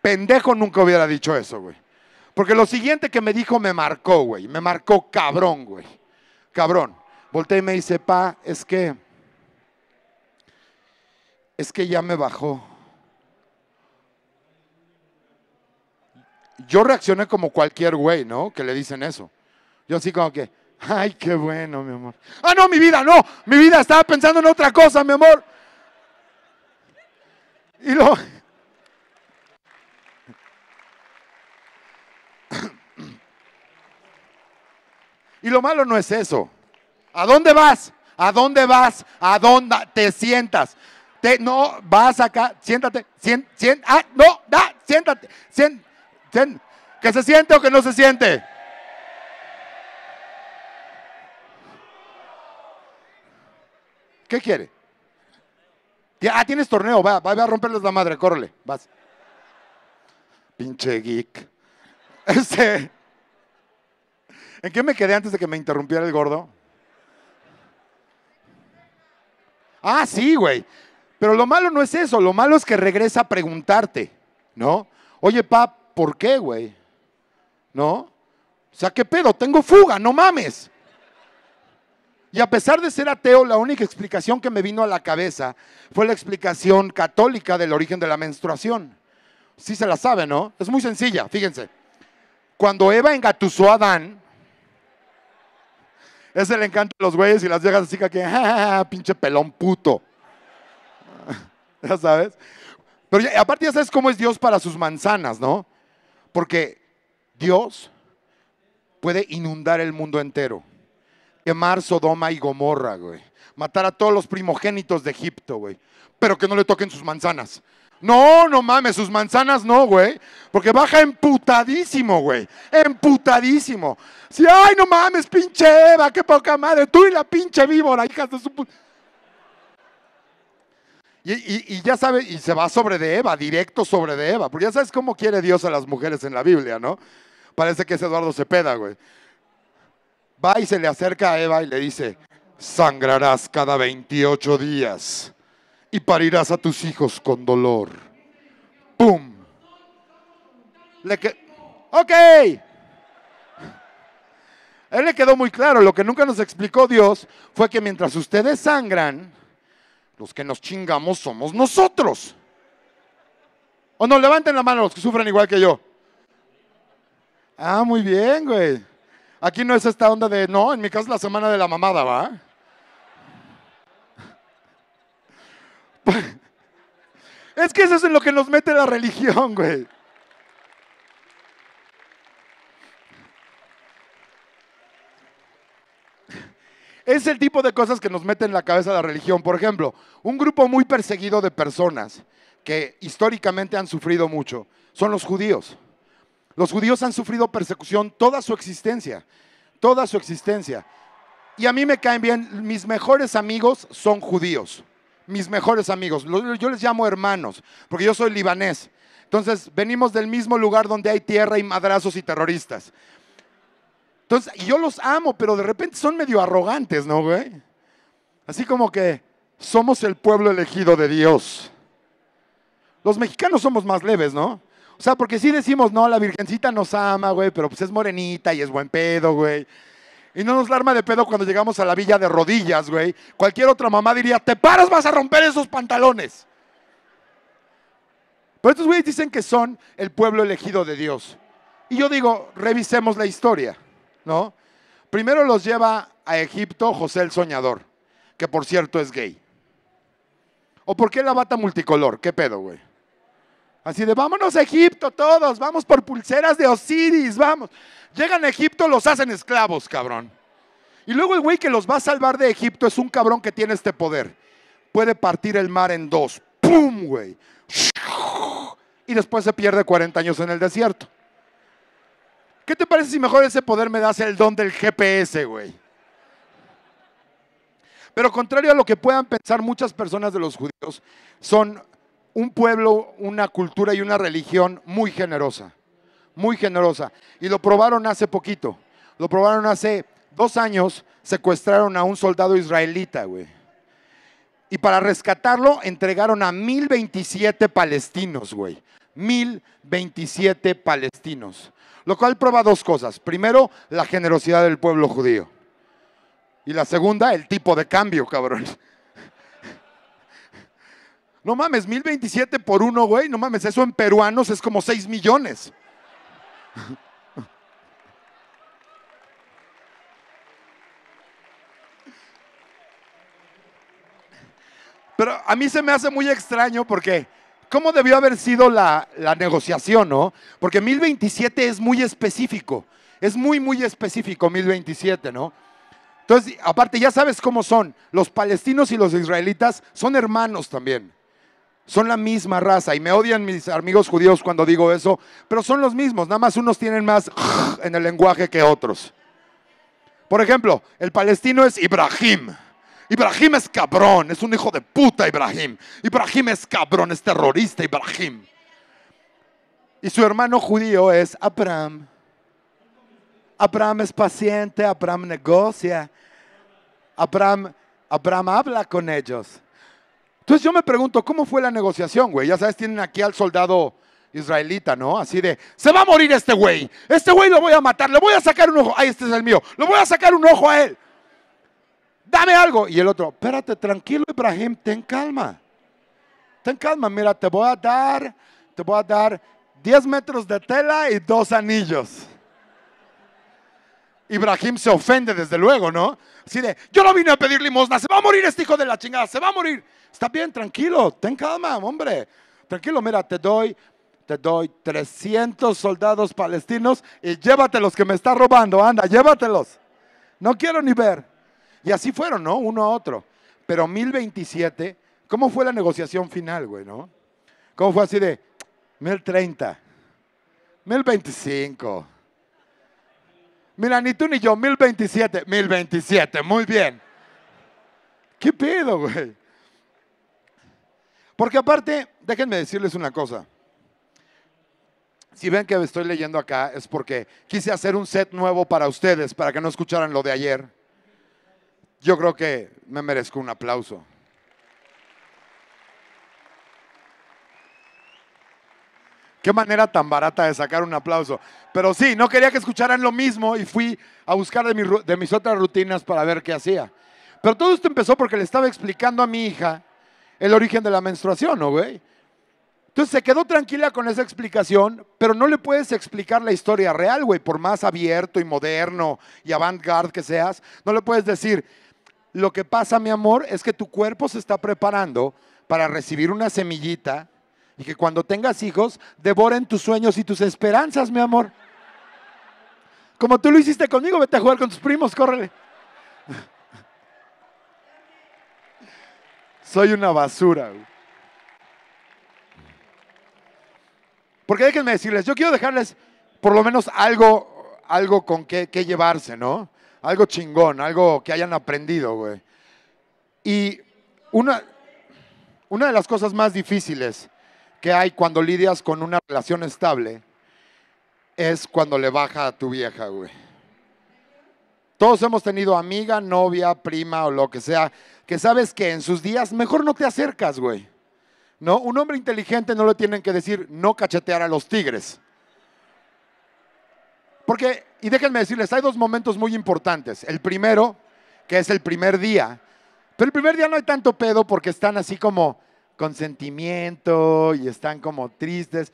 Pendejo nunca hubiera dicho eso, güey. Porque lo siguiente que me dijo me marcó, güey. Me marcó cabrón, güey. Cabrón. Volté y me dice, pa, es que es que ya me bajó. Yo reaccioné como cualquier güey, ¿no? Que le dicen eso. Yo así como que, ay, qué bueno, mi amor. Ah, no, mi vida, no, mi vida, estaba pensando en otra cosa, mi amor. Y lo... Y lo malo no es eso. ¿A dónde vas? ¿A dónde vas? ¿A dónde te sientas? no, vas acá, siéntate, ah, no, da, siéntate, 100, que se siente o que no se siente. ¿Qué quiere? Ah, tienes torneo, va, va, a romperles la madre, córrele, vas. Pinche geek. Este, ¿En qué me quedé antes de que me interrumpiera el gordo? Ah, sí, güey. Pero lo malo no es eso, lo malo es que regresa a preguntarte, ¿no? Oye, pap, ¿por qué, güey? ¿No? O sea, ¿qué pedo? Tengo fuga, no mames. Y a pesar de ser ateo, la única explicación que me vino a la cabeza fue la explicación católica del origen de la menstruación. Sí se la sabe, ¿no? Es muy sencilla, fíjense. Cuando Eva engatusó a Adán, es el encanto de los güeyes y las viejas así que, ja, pinche pelón puto. ya sabes. Pero aparte ya sabes cómo es Dios para sus manzanas, ¿no? Porque Dios puede inundar el mundo entero. Quemar Sodoma y Gomorra, güey. Matar a todos los primogénitos de Egipto, güey. Pero que no le toquen sus manzanas. No, no mames, sus manzanas no, güey. Porque baja emputadísimo, güey. Emputadísimo. Si, ay, no mames, pinche Eva, qué poca madre. Tú y la pinche víbora, hijas de su puta. Y, ya sabe, y se va sobre de Eva, directo sobre de Eva, porque ya sabes cómo quiere Dios a las mujeres en la Biblia, ¿no? Parece que es Eduardo Cepeda, güey. Va y se le acerca a Eva y le dice, sangrarás cada 28 días y parirás a tus hijos con dolor. ¡Pum! Le que... ¡Ok! él le quedó muy claro, lo que nunca nos explicó Dios fue que mientras ustedes sangran, los que nos chingamos somos nosotros. O no, levanten la mano los que sufren igual que yo. Ah, muy bien, güey. Aquí no es esta onda de, no, en mi caso es la semana de la mamada, ¿va? Es que eso es en lo que nos mete la religión, güey. Es el tipo de cosas que nos mete en la cabeza la religión. Por ejemplo, un grupo muy perseguido de personas que históricamente han sufrido mucho son los judíos. Los judíos han sufrido persecución toda su existencia, toda su existencia. Y a mí me caen bien, mis mejores amigos son judíos, mis mejores amigos. Yo les llamo hermanos, porque yo soy libanés. Entonces, venimos del mismo lugar donde hay tierra y madrazos y terroristas. Entonces, yo los amo, pero de repente son medio arrogantes, ¿no, güey? Así como que somos el pueblo elegido de Dios. Los mexicanos somos más leves, ¿no? O sea, porque sí decimos, no, la virgencita nos ama, güey, pero pues es morenita y es buen pedo, güey. Y no nos la arma de pedo cuando llegamos a la villa de rodillas, güey. Cualquier otra mamá diría, te paras, vas a romper esos pantalones. Pero estos güeyes dicen que son el pueblo elegido de Dios. Y yo digo, revisemos la historia. ¿no? Primero los lleva a Egipto José el Soñador, que por cierto es gay. ¿O por qué la bata multicolor? ¿Qué pedo, güey? Así de, vámonos a Egipto todos, vamos por pulseras de Osiris, vamos. Llegan a Egipto, los hacen esclavos, cabrón. Y luego el güey que los va a salvar de Egipto es un cabrón que tiene este poder. Puede partir el mar en dos. ¡Pum, güey! Y después se pierde 40 años en el desierto. ¿Qué te parece si mejor ese poder me das el don del GPS, güey? Pero contrario a lo que puedan pensar muchas personas de los judíos, son un pueblo, una cultura y una religión muy generosa, muy generosa. Y lo probaron hace poquito, lo probaron hace dos años, secuestraron a un soldado israelita, güey. Y para rescatarlo entregaron a 1027 palestinos, güey. 1027 palestinos. Lo cual prueba dos cosas. Primero, la generosidad del pueblo judío. Y la segunda, el tipo de cambio, cabrón. No mames, 1027 por uno, güey. No mames, eso en peruanos es como 6 millones. Pero a mí se me hace muy extraño porque cómo debió haber sido la, negociación, ¿no? Porque 1027 es muy específico, es muy, muy específico 1027, ¿no? Entonces, aparte, ya sabes cómo son, los palestinos y los israelitas son hermanos también. Son la misma raza y me odian mis amigos judíos cuando digo eso, pero son los mismos, nada más unos tienen más en el lenguaje que otros. Por ejemplo, el palestino es Ibrahim Ibrahim es cabrón, es un hijo de puta Ibrahim. Ibrahim es cabrón, es terrorista Ibrahim. Y su hermano judío es Abraham. Abraham es paciente, Abraham negocia, Abraham, Abraham habla con ellos. Entonces yo me pregunto, ¿cómo fue la negociación, güey? Ya sabes, tienen aquí al soldado israelita, ¿no? Así de, se va a morir este güey, este güey lo voy a matar, le voy a sacar un ojo, ahí este es el mío, le voy a sacar un ojo a él dame algo. Y el otro, espérate, tranquilo, Ibrahim, ten calma. Ten calma, mira, te voy a dar, te voy a dar 10 metros de tela y dos anillos. Ibrahim se ofende, desde luego, ¿no? Así de, yo no vine a pedir limosna, se va a morir este hijo de la chingada, se va a morir. Está bien, tranquilo, ten calma, hombre. Tranquilo, mira, te doy, te doy 300 soldados palestinos y llévatelos que me está robando, anda, llévatelos. No quiero ni ver. Y así fueron, ¿no? Uno a otro. Pero 1027, ¿cómo fue la negociación final, güey, no? ¿Cómo fue así de 1030, 1025? Mira, ni tú ni yo, 1027, 1027, muy bien. ¿Qué pedo, güey? Porque aparte, déjenme decirles una cosa. Si ven que estoy leyendo acá es porque quise hacer un set nuevo para ustedes, para que no escucharan lo de ayer yo creo que me merezco un aplauso. Qué manera tan barata de sacar un aplauso. Pero sí, no quería que escucharan lo mismo y fui a buscar de, mis otras rutinas para ver qué hacía. Pero todo esto empezó porque le estaba explicando a mi hija el origen de la menstruación, ¿no, güey? Entonces se quedó tranquila con esa explicación, pero no le puedes explicar la historia real, güey, por más abierto y moderno y avant-garde que seas, no le puedes decir, lo que pasa, mi amor, es que tu cuerpo se está preparando para recibir una semillita y que cuando tengas hijos devoren tus sueños y tus esperanzas, mi amor. Como tú lo hiciste conmigo, vete a jugar con tus primos, córrele. Soy una basura. Porque déjenme decirles, yo quiero dejarles por lo menos algo, algo con qué que llevarse, ¿no? algo chingón, algo que hayan aprendido, güey. Y una, una de las cosas más difíciles que hay cuando lidias con una relación estable es cuando le baja a tu vieja, güey. Todos hemos tenido amiga, novia, prima o lo que sea, que sabes que en sus días mejor no te acercas, güey. No, un hombre inteligente no le tienen que decir no cachetear a los tigres. Porque, y déjenme decirles, hay dos momentos muy importantes. El primero, que es el primer día. Pero el primer día no hay tanto pedo porque están así como con sentimiento y están como tristes.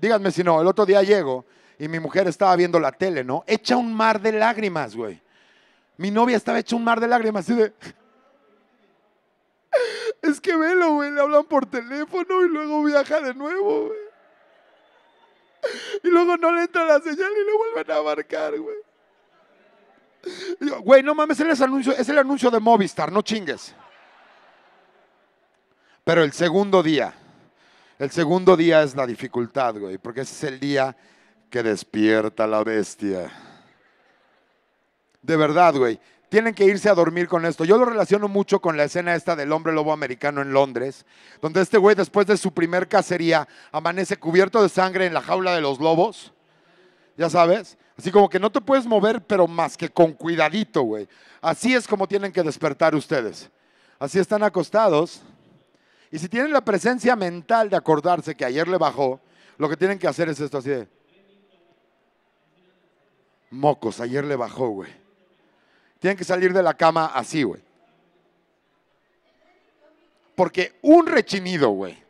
Díganme si no, el otro día llego y mi mujer estaba viendo la tele, ¿no? Echa un mar de lágrimas, güey. Mi novia estaba hecha un mar de lágrimas, así de... Es que velo, güey, le hablan por teléfono y luego viaja de nuevo, güey. Y luego no le entra la señal y lo vuelven a marcar, güey. Güey, no mames, anuncio, es el anuncio de Movistar, no chingues. Pero el segundo día, el segundo día es la dificultad, güey, porque ese es el día que despierta la bestia. De verdad, güey, tienen que irse a dormir con esto. Yo lo relaciono mucho con la escena esta del hombre lobo americano en Londres, donde este güey después de su primer cacería amanece cubierto de sangre en la jaula de los lobos, ya sabes, así como que no te puedes mover, pero más que con cuidadito, güey. Así es como tienen que despertar ustedes. Así están acostados. Y si tienen la presencia mental de acordarse que ayer le bajó, lo que tienen que hacer es esto así de... Mocos, ayer le bajó, güey tienen que salir de la cama así, güey. Porque un rechinido, güey.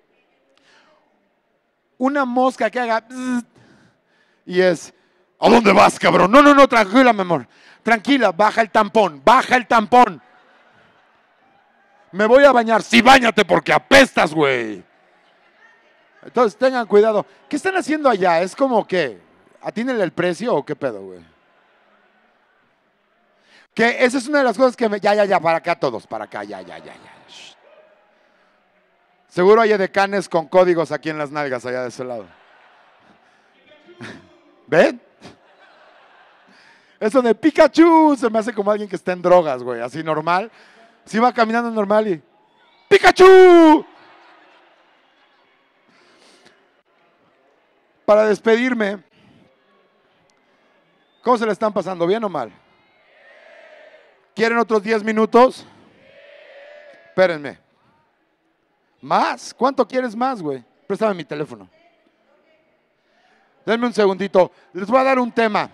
Una mosca que haga... Y es, ¿a dónde vas, cabrón? No, no, no, tranquila, mi amor. Tranquila, baja el tampón, baja el tampón. Me voy a bañar. Sí, bañate porque apestas, güey. Entonces tengan cuidado. ¿Qué están haciendo allá? Es como que, ¿atienden el precio o qué pedo, güey? Que esa es una de las cosas que me, ya, ya, ya, para acá todos, para acá, ya, ya, ya, ya. Seguro hay edecanes con códigos aquí en las nalgas, allá de ese lado. ¿Ven? Eso de Pikachu se me hace como alguien que está en drogas, güey, así normal. Si va caminando normal y ¡Pikachu! Para despedirme, ¿cómo se le están pasando? ¿Bien o mal? ¿Quieren otros 10 minutos? Espérenme. ¿Más? ¿Cuánto quieres más, güey? Préstame mi teléfono. Denme un segundito. Les voy a dar un tema.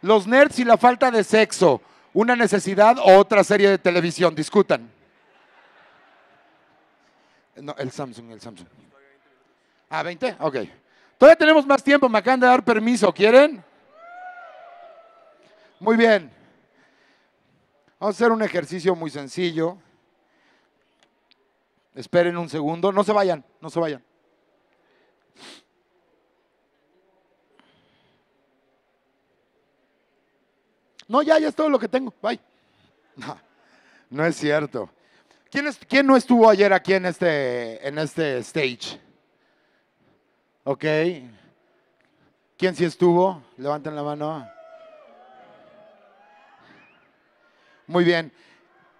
Los nerds y la falta de sexo. ¿Una necesidad o otra serie de televisión? Discutan. No, el Samsung, el Samsung. Ah, 20? Ok. Todavía tenemos más tiempo, me acaban de dar permiso, ¿quieren? Muy bien. Vamos a hacer un ejercicio muy sencillo. Esperen un segundo, no se vayan, no se vayan. No, ya, ya es todo lo que tengo, bye. No, es cierto. ¿Quién, no estuvo ayer aquí en este, en este stage? ¿Ok? ¿Quién sí estuvo? Levanten la mano. Muy bien.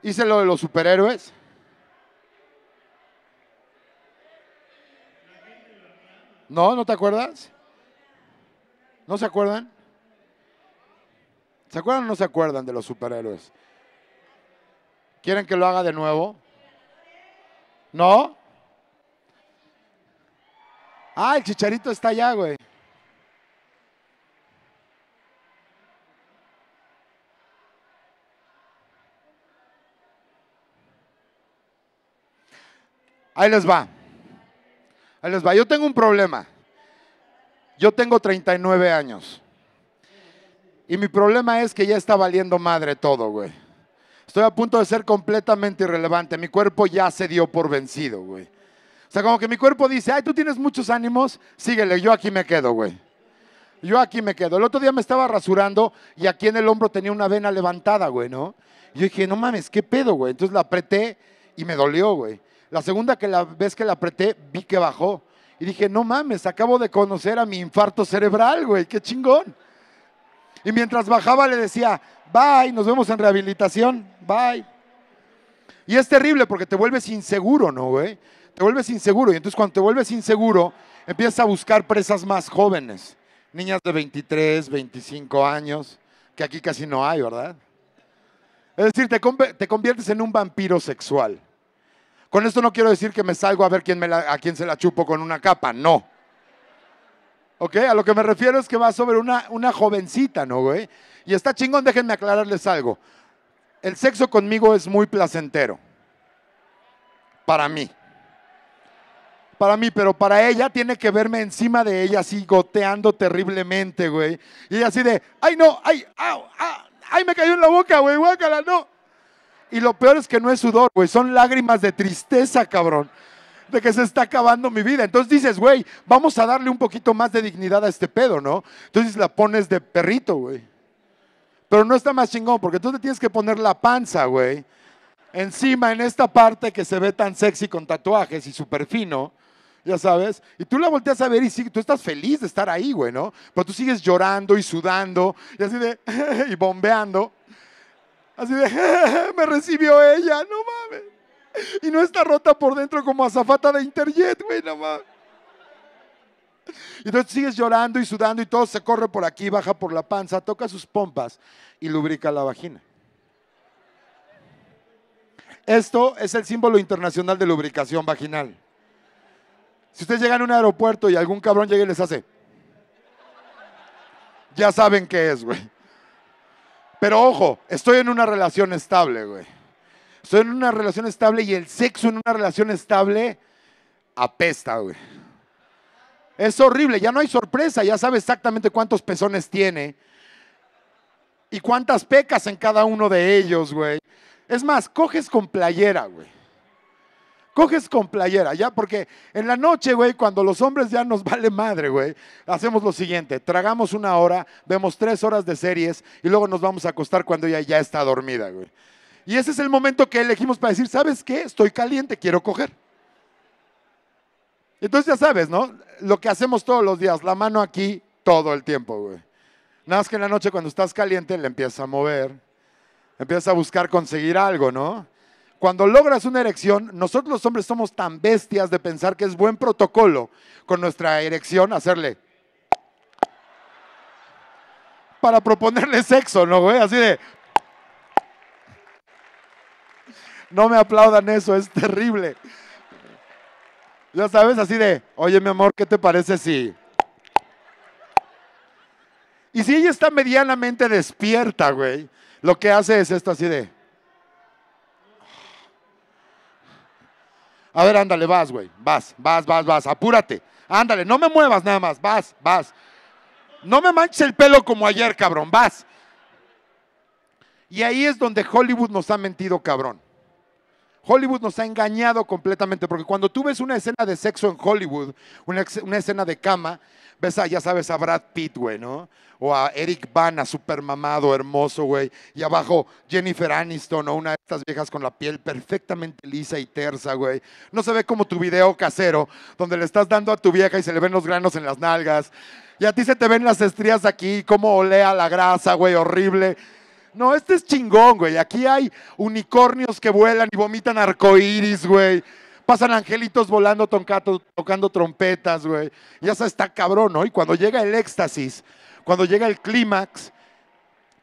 Hice lo de los superhéroes. No, ¿no te acuerdas? ¿No se acuerdan? ¿Se acuerdan o no se acuerdan de los superhéroes? ¿Quieren que lo haga de nuevo? ¿No? Ah, el chicharito está allá, güey. Ahí les va. Ahí les va. Yo tengo un problema. Yo tengo 39 años. Y mi problema es que ya está valiendo madre todo, güey. Estoy a punto de ser completamente irrelevante. Mi cuerpo ya se dio por vencido, güey. O sea, como que mi cuerpo dice, ay, tú tienes muchos ánimos, síguele, yo aquí me quedo, güey. Yo aquí me quedo. El otro día me estaba rasurando y aquí en el hombro tenía una vena levantada, güey, ¿no? Yo dije, no mames, ¿qué pedo, güey? Entonces la apreté y me dolió, güey. La segunda que la vez que la apreté, vi que bajó. Y dije, no mames, acabo de conocer a mi infarto cerebral, güey, qué chingón. Y mientras bajaba le decía, bye, nos vemos en rehabilitación, bye. Y es terrible porque te vuelves inseguro, ¿no, güey? Te vuelves inseguro. Y entonces cuando te vuelves inseguro, empiezas a buscar presas más jóvenes. Niñas de 23, 25 años, que aquí casi no hay, ¿verdad? Es decir, te, te conviertes en un vampiro sexual. Con esto no quiero decir que me salgo a ver quién me a quién se la chupo con una capa, no. ¿Ok? A lo que me refiero es que va sobre una, una jovencita, ¿no, güey? Y está chingón, déjenme aclararles algo. El sexo conmigo es muy placentero. Para mí. Para mí, pero para ella tiene que verme encima de ella así goteando terriblemente, güey. Y ella así de, ay no, ay, ay me cayó en la boca, güey, guácala, no. Y lo peor es que no es sudor, güey, son lágrimas de tristeza, cabrón. De que se está acabando mi vida. Entonces dices, güey, vamos a darle un poquito más de dignidad a este pedo, ¿no? Entonces la pones de perrito, güey. Pero no está más chingón, porque tú te tienes que poner la panza, güey. Encima, en esta parte que se ve tan sexy con tatuajes y súper fino, ya sabes. Y tú la volteas a ver y sí, tú estás feliz de estar ahí, güey, ¿no? Pero tú sigues llorando y sudando y así de, y bombeando. Así de, me recibió ella, no mames. Y no está rota por dentro como azafata de internet, güey, no mames. Y entonces sigues llorando y sudando y todo se corre por aquí, baja por la panza, toca sus pompas y lubrica la vagina. Esto es el símbolo internacional de lubricación vaginal. Si ustedes llegan a un aeropuerto y algún cabrón llegue y les hace, ya saben qué es, güey. Pero ojo, estoy en una relación estable, güey. Estoy en una relación estable y el sexo en una relación estable apesta, güey. Es horrible, ya no hay sorpresa, ya sabe exactamente cuántos pezones tiene y cuántas pecas en cada uno de ellos, güey. Es más, coges con playera, güey coges con playera, ¿ya? Porque en la noche, güey, cuando los hombres ya nos vale madre, güey, hacemos lo siguiente, tragamos una hora, vemos tres horas de series y luego nos vamos a acostar cuando ella ya está dormida, güey. Y ese es el momento que elegimos para decir, ¿sabes qué? Estoy caliente, quiero coger. Entonces ya sabes, ¿no? Lo que hacemos todos los días, la mano aquí todo el tiempo, güey. Nada más que en la noche cuando estás caliente le empiezas a mover, empiezas a buscar conseguir algo, ¿no? Cuando logras una erección, nosotros los hombres somos tan bestias de pensar que es buen protocolo con nuestra erección hacerle para proponerle sexo, ¿no, güey? Así de... No me aplaudan eso, es terrible. Ya sabes, así de, oye mi amor, ¿qué te parece si... Y si ella está medianamente despierta, güey, lo que hace es esto así de... A ver, ándale, vas, güey. Vas, vas, vas, vas. Apúrate. Ándale, no me muevas nada más. Vas, vas. No me manches el pelo como ayer, cabrón. Vas. Y ahí es donde Hollywood nos ha mentido, cabrón. Hollywood nos ha engañado completamente, porque cuando tú ves una escena de sexo en Hollywood, una, escena de cama, ves a, ya sabes, a Brad Pitt, güey, ¿no? O a Eric Bana, super mamado, hermoso, güey. Y abajo Jennifer Aniston o una de estas viejas con la piel perfectamente lisa y tersa, güey. No se ve como tu video casero, donde le estás dando a tu vieja y se le ven los granos en las nalgas. Y a ti se te ven las estrías aquí, cómo olea la grasa, güey, horrible. No, este es chingón, güey. Aquí hay unicornios que vuelan y vomitan arcoíris, güey. Pasan angelitos volando, toncato, tocando trompetas, güey. Ya está, está cabrón, ¿no? Y cuando llega el éxtasis, cuando llega el clímax,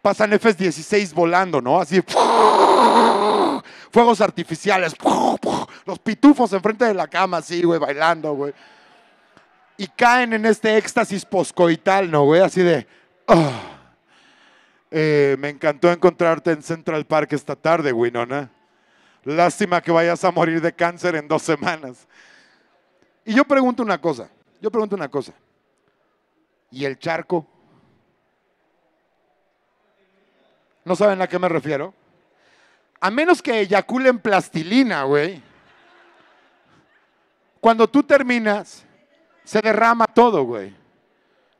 pasan F-16 volando, ¿no? Así, fuegos artificiales, los pitufos enfrente de la cama, así, güey, bailando, güey. Y caen en este éxtasis poscoital, ¿no, güey? Así de... Ah". Eh, me encantó encontrarte en Central Park esta tarde, Winona. Lástima que vayas a morir de cáncer en dos semanas. Y yo pregunto una cosa, yo pregunto una cosa. ¿Y el charco? ¿No saben a qué me refiero? A menos que eyaculen plastilina, güey. Cuando tú terminas, se derrama todo, güey.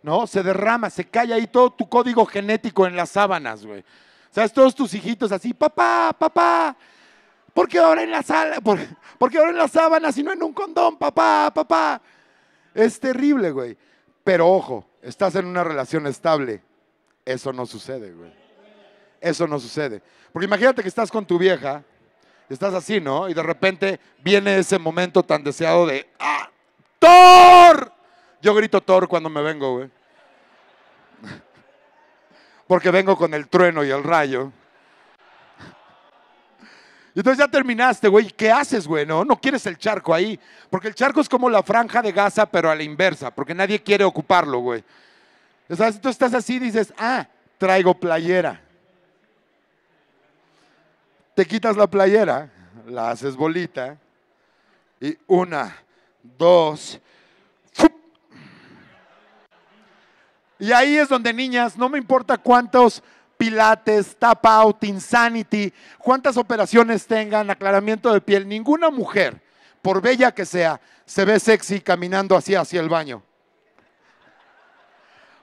¿no? Se derrama, se cae ahí todo tu código genético en las sábanas, güey. ¿Sabes? Todos tus hijitos así, papá, papá, ¿por qué ahora en la sala? ¿Por, qué ahora en las sábanas y no en un condón, papá, papá? Es terrible, güey. Pero ojo, estás en una relación estable. Eso no sucede, güey. Eso no sucede. Porque imagínate que estás con tu vieja, estás así, ¿no? Y de repente viene ese momento tan deseado de ¡Ah! Yo grito Thor cuando me vengo, güey. Porque vengo con el trueno y el rayo. Y Entonces ya terminaste, güey. ¿Qué haces, güey? No, no quieres el charco ahí. Porque el charco es como la franja de gasa, pero a la inversa. Porque nadie quiere ocuparlo, güey. Entonces tú estás así y dices, ah, traigo playera. Te quitas la playera, la haces bolita. Y una, dos, Y ahí es donde, niñas, no me importa cuántos pilates, tap out, insanity, cuántas operaciones tengan, aclaramiento de piel, ninguna mujer, por bella que sea, se ve sexy caminando así hacia el baño.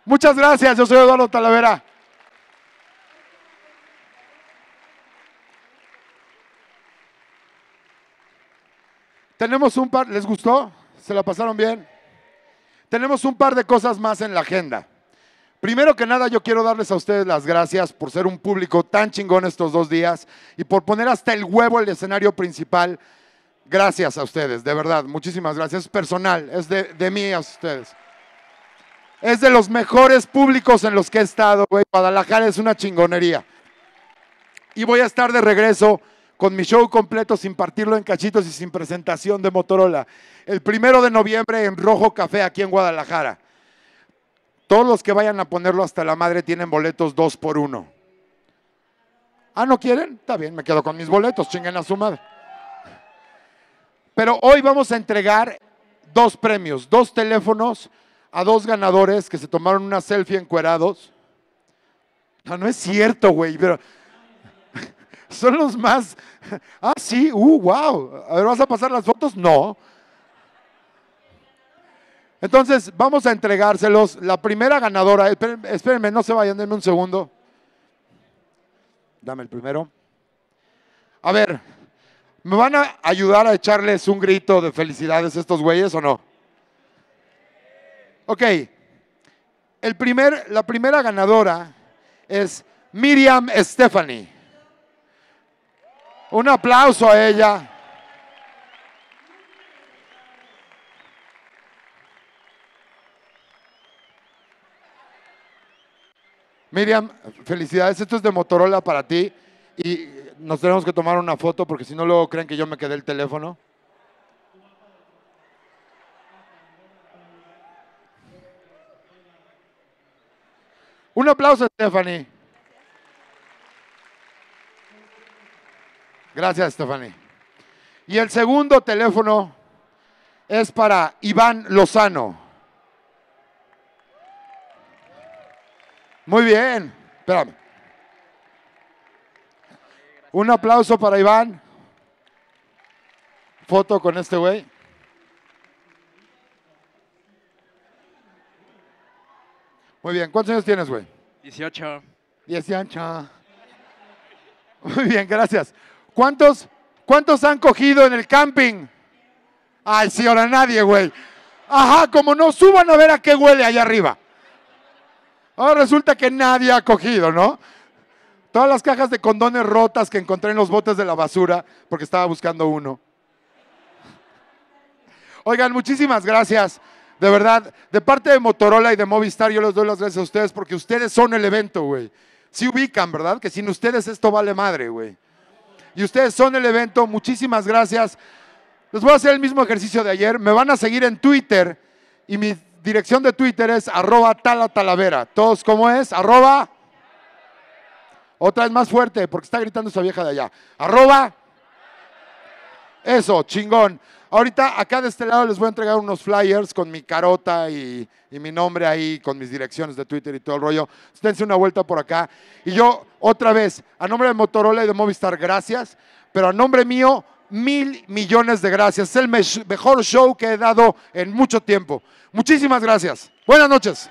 Muchas gracias, yo soy Eduardo Talavera. Tenemos un par, ¿les gustó? ¿Se la pasaron bien? Tenemos un par de cosas más en la agenda. Primero que nada, yo quiero darles a ustedes las gracias por ser un público tan chingón estos dos días y por poner hasta el huevo el escenario principal. Gracias a ustedes, de verdad, muchísimas gracias. Es personal, es de, de mí a ustedes. Es de los mejores públicos en los que he estado, güey. Guadalajara es una chingonería. Y voy a estar de regreso con mi show completo sin partirlo en cachitos y sin presentación de Motorola. El primero de noviembre en Rojo Café aquí en Guadalajara. Todos los que vayan a ponerlo hasta la madre tienen boletos dos por uno. Ah, ¿no quieren? Está bien, me quedo con mis boletos, chinguen a su madre. Pero hoy vamos a entregar dos premios, dos teléfonos a dos ganadores que se tomaron una selfie encuerados. No, no es cierto, güey, pero son los más... Ah, sí, uh, wow. A ver, ¿vas a pasar las fotos? No. Entonces, vamos a entregárselos. La primera ganadora, espérenme, no se vayan, denme un segundo. Dame el primero. A ver, ¿me van a ayudar a echarles un grito de felicidades estos güeyes o no? Ok. El primer, la primera ganadora es Miriam Stephanie. Un aplauso a ella. Miriam, felicidades. Esto es de Motorola para ti. Y nos tenemos que tomar una foto porque si no luego creen que yo me quedé el teléfono. Un aplauso, Stephanie. Gracias, Stephanie. Y el segundo teléfono es para Iván Lozano. Muy bien. Espérame. Un aplauso para Iván. Foto con este güey. Muy bien. ¿Cuántos años tienes, güey? 18. 18. Muy bien, gracias. ¿Cuántos, ¿Cuántos han cogido en el camping? Ay, sí, ahora nadie, güey. Ajá, como no suban a ver a qué huele allá arriba. Ahora oh, resulta que nadie ha cogido, ¿no? Todas las cajas de condones rotas que encontré en los botes de la basura porque estaba buscando uno. Oigan, muchísimas gracias. De verdad, de parte de Motorola y de Movistar, yo les doy las gracias a ustedes porque ustedes son el evento, güey. Sí ubican, ¿verdad? Que sin ustedes esto vale madre, güey. Y ustedes son el evento. Muchísimas gracias. Les voy a hacer el mismo ejercicio de ayer. Me van a seguir en Twitter y mi dirección de Twitter es arroba talatalavera. ¿Todos cómo es? Arroba. Otra vez más fuerte, porque está gritando esa vieja de allá. Arroba. Eso, chingón. Ahorita acá de este lado les voy a entregar unos flyers con mi carota y, mi nombre ahí, con mis direcciones de Twitter y todo el rollo. Dense una vuelta por acá. Y yo, otra vez, a nombre de Motorola y de Movistar, gracias. Pero a nombre mío, mil millones de gracias. Es el mejor show que he dado en mucho tiempo. Muchísimas gracias. Buenas noches.